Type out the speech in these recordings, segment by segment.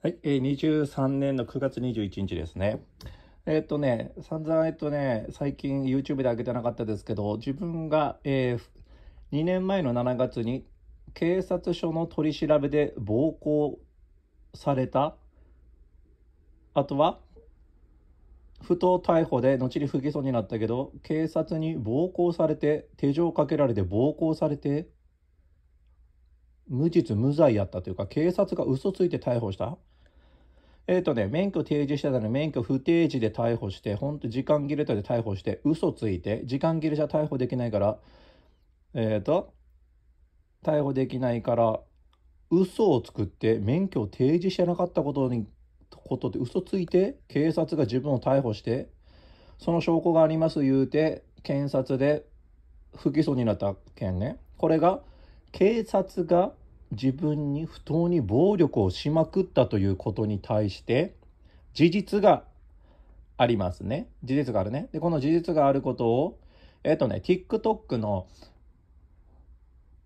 はい、えー、23年の9月21日ですね。えっ、ー、とね、散々、えっ、ー、とね、最近 YouTube で上げてなかったですけど、自分が、えー、2年前の7月に警察署の取り調べで暴行された、あとは、不当逮捕で後に不起訴になったけど、警察に暴行されて、手錠をかけられて暴行されて、無実無罪やったというか、警察が嘘ついて逮捕したえっ、ー、とね、免許提示してたのに免許不提示で逮捕して、ほんと時間切れとで逮捕して、嘘ついて、時間切れじゃ逮捕できないから、えっ、ー、と、逮捕できないから、嘘を作って免許を提示してなかったことに、ことで嘘ついて、警察が自分を逮捕して、その証拠があります言うて、検察で不起訴になった件ね。これが、警察が自分に不当に暴力をしまくったということに対して、事実がありますね。事実があるね。で、この事実があることを、えっ、ー、とね、TikTok の、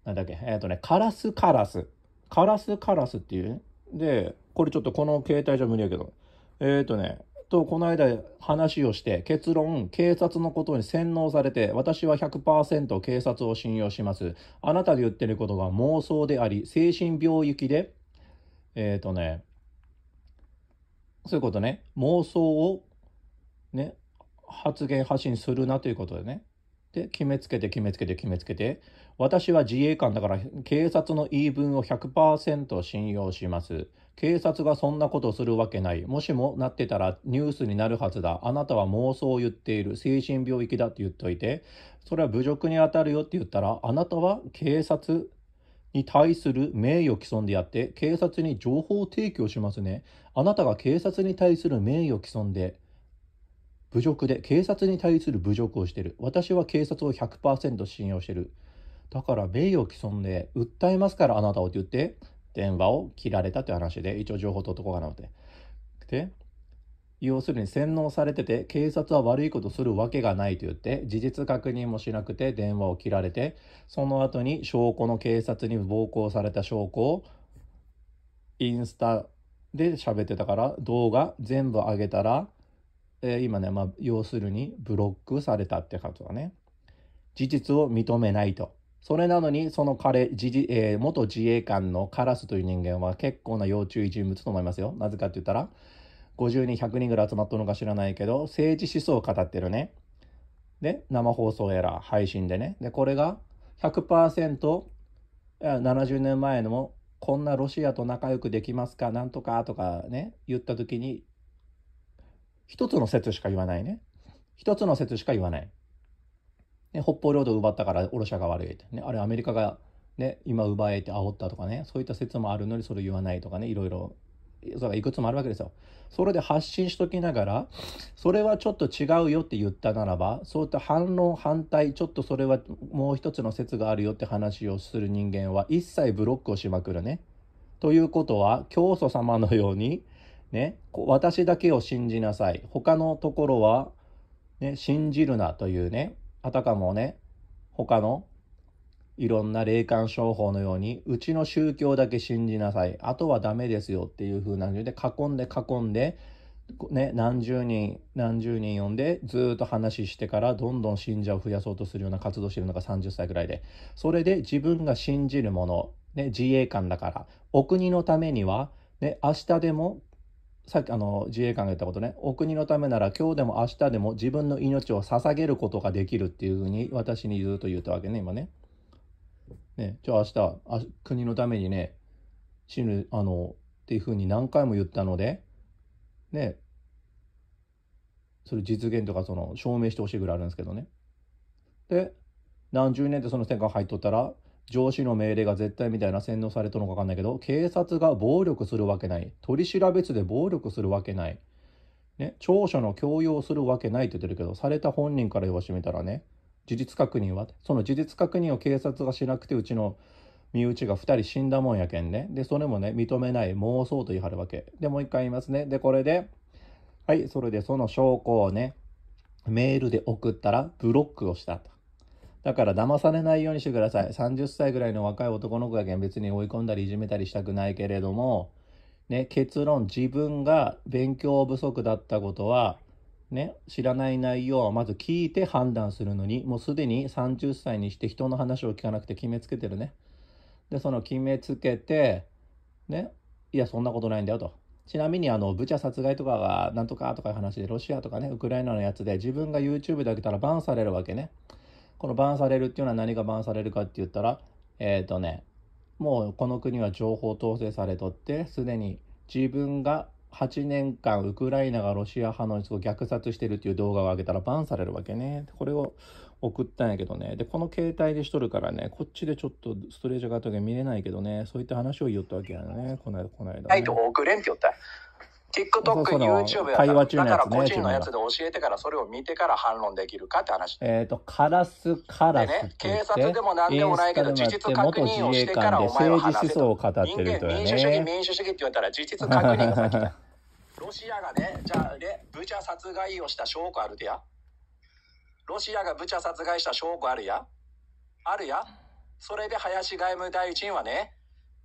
なんだっけ、えっ、ー、とね、カラスカラス。カラスカラスっていう、ね、で、これちょっとこの携帯じゃ無理やけど、えっ、ー、とね、とこの間話をして結論警察のことに洗脳されて私は100%警察を信用しますあなたで言ってることが妄想であり精神病行きでえっ、ー、とねそういうことね妄想をね発言発信するなということでねで決めつけて決めつけて決めつけて私は自衛官だから警察の言い分を100%信用します警察がそんなことするわけない。もしもなってたらニュースになるはずだ。あなたは妄想を言っている。精神病域だって言っといて、それは侮辱に当たるよって言ったら、あなたは警察に対する名誉毀損であって、警察に情報提供しますね。あなたが警察に対する名誉毀損で、侮辱で、警察に対する侮辱をしてる。私は警察を100%信用してる。だから名誉毀損で訴えますからあなたをって言って、電話を切られたという話で、一応情報取っとこうかなって。で、要するに洗脳されてて、警察は悪いことするわけがないと言って、事実確認もしなくて電話を切られて、その後に証拠の警察に暴行された証拠を、インスタで喋ってたから、動画全部上げたら、えー、今ね、まあ、要するにブロックされたってことだね。事実を認めないと。それなのに、その彼、えー、元自衛官のカラスという人間は結構な要注意人物と思いますよ。なぜかって言ったら、50人、100人ぐらい集まったのか知らないけど、政治思想を語ってるね。で、生放送やら配信でね。で、これが100%、70年前のこんなロシアと仲良くできますか、なんとかとかね、言った時に、一つの説しか言わないね。一つの説しか言わない。ね、北方領土を奪ったからロシアが悪いって、ね、あれアメリカが、ね、今奪えて煽ったとかね、そういった説もあるのにそれ言わないとかね、いろいろ、それがいくつもあるわけですよ。それで発信しときながら、それはちょっと違うよって言ったならば、そういった反論反対、ちょっとそれはもう一つの説があるよって話をする人間は一切ブロックをしまくるね。ということは、教祖様のように、ね、私だけを信じなさい。他のところは、ね、信じるなというね、あたかもね、他のいろんな霊感商法のように、うちの宗教だけ信じなさい。あとはダメですよっていう風なじで、囲んで囲んで、ね、何十人、何十人呼んで、ずっと話してから、どんどん信者を増やそうとするような活動してるのが30歳ぐらいで。それで自分が信じるもの、ね、自衛官だから、お国のためには、ね、明日でもさっきあの自衛官が言ったことね、お国のためなら今日でも明日でも自分の命を捧げることができるっていうふうに私にずっと言ったわけね、今ね。ね、じゃあ明日あ、国のためにね、死ぬ、あの、っていうふうに何回も言ったので、ね、それ実現とかその証明してほしいぐらいあるんですけどね。で、何十年ってその戦艦入っとったら、上司の命令が絶対みたいな洗脳されたのかわかんないけど、警察が暴力するわけない。取り調べ室で暴力するわけない。ね、長所の強要するわけないって言ってるけど、された本人から言わしてみたらね、事実確認はその事実確認を警察がしなくて、うちの身内が2人死んだもんやけんね。で、それもね、認めない妄想と言い張るわけ。で、もう一回言いますね。で、これで、はい、それでその証拠をね、メールで送ったらブロックをしたと。だから騙されないようにしてください。30歳ぐらいの若い男の子け現別に追い込んだりいじめたりしたくないけれども、ね、結論、自分が勉強不足だったことは、ね、知らない内容をまず聞いて判断するのに、もうすでに30歳にして人の話を聞かなくて決めつけてるね。で、その決めつけて、ね、いや、そんなことないんだよと。ちなみに、あの、ブチャ殺害とかが、なんとかとかいう話で、ロシアとかね、ウクライナのやつで、自分が YouTube で上げたらバンされるわけね。このバンされるっていうのは何がバンされるかって言ったら、えっ、ー、とね、もうこの国は情報統制されとって、すでに自分が8年間ウクライナがロシア派の人を虐殺してるっていう動画を上げたらバンされるわけね。これを送ったんやけどね。で、この携帯でしとるからね、こっちでちょっとストレージがあった時見れないけどね、そういった話を言ったわけやね、この間、この間、ね。ないと送れんって言った。TikTok、YouTube やだから個人のやつで教えてから、それを見てから反論できるかって話。えっ、ー、と、カラス、カラス。でね、警察でも何でもないけど、事実確認をしてからお前は話せと。人間、民主主義、民主主義って言ったら、事実確認が先だ。ロシアがね、じゃあ、で、ブチャ殺害をした証拠あるでや。ロシアがブチャ殺害した証拠あるや。あるや。それで林外務大臣はね、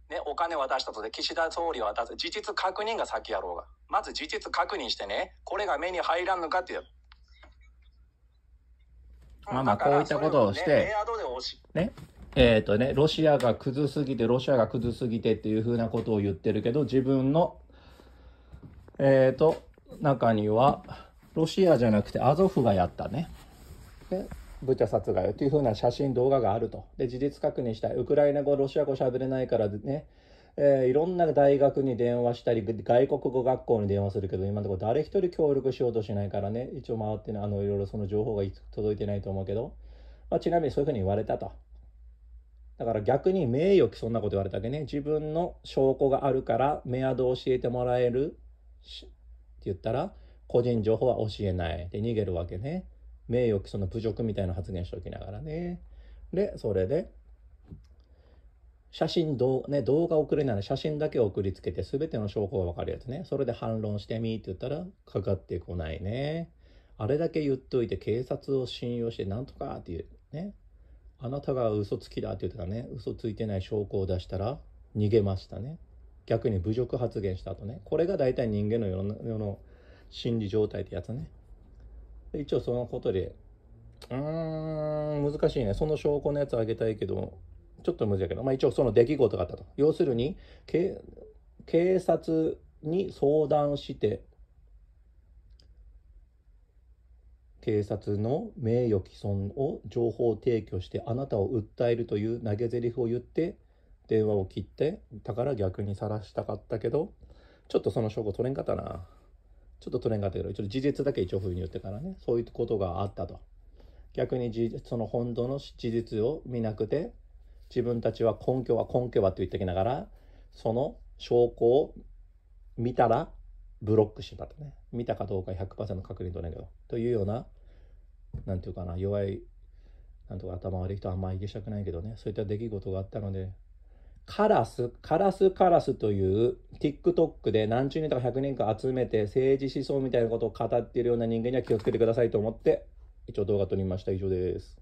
ね、お金渡したとで、岸田総理は渡す。事実確認が先やろうが。まず事実確認してね、これが目に入らんのかっていう。まあまあ、こういったことをして、ね、えっ、とね、ロシアが崩すぎて、ロシアが崩すぎてっていうふうなことを言ってるけど、自分の、えっ、と、中には、ロシアじゃなくてアゾフがやったね。ブチャ殺害というふうな写真、動画があると。で、事実確認したい。ウクライナ語、ロシア語喋れないからね、えー、いろんな大学に電話したり、外国語学校に電話するけど、今のところ誰一人協力しようとしないからね、一応回ってね、あの、いろいろその情報が届いてないと思うけど、まあ、ちなみにそういうふうに言われたと。だから逆に名誉毀損なこと言われたわけね。自分の証拠があるから、メアド教えてもらえるって言ったら、個人情報は教えない。で、逃げるわけね。名誉毀損の侮辱みたいな発言しておきながらね。で、それで、写真動、ね、動画送れなら写真だけ送りつけて全ての証拠がわかるやつね。それで反論してみって言ったら、かかってこないね。あれだけ言っといて警察を信用してなんとかっていうね。あなたが嘘つきだって言ったらね。嘘ついてない証拠を出したら逃げましたね。逆に侮辱発言した後ね。これが大体人間の世の世の心理状態ってやつね。一応そのことで、うーん、難しいね。その証拠のやつあげたいけど、ちょっと無理やけど、まあ一応その出来事があったと。要するに、警察に相談して、警察の名誉毀損を情報提供してあなたを訴えるという投げ台詞を言って電話を切ってだから逆にさらしたかったけどちょっとその証拠取れんかったな。ちょっとトレンがあったけど、ちょっと事実だけ一応風に言ってからね、そういうことがあったと。逆に事その本当の事実を見なくて、自分たちは根拠は根拠はと言ってきながら、その証拠を見たらブロックしてったね。見たかどうか100%確認取れんけど。というような、なんていうかな、弱い、なんとか頭悪い人はあんまりいけしたくないけどね、そういった出来事があったので、カラス、カラスカラスという TikTok で何十年とか100年か集めて政治思想みたいなことを語っているような人間には気をつけてくださいと思って、一応動画撮りました。以上です。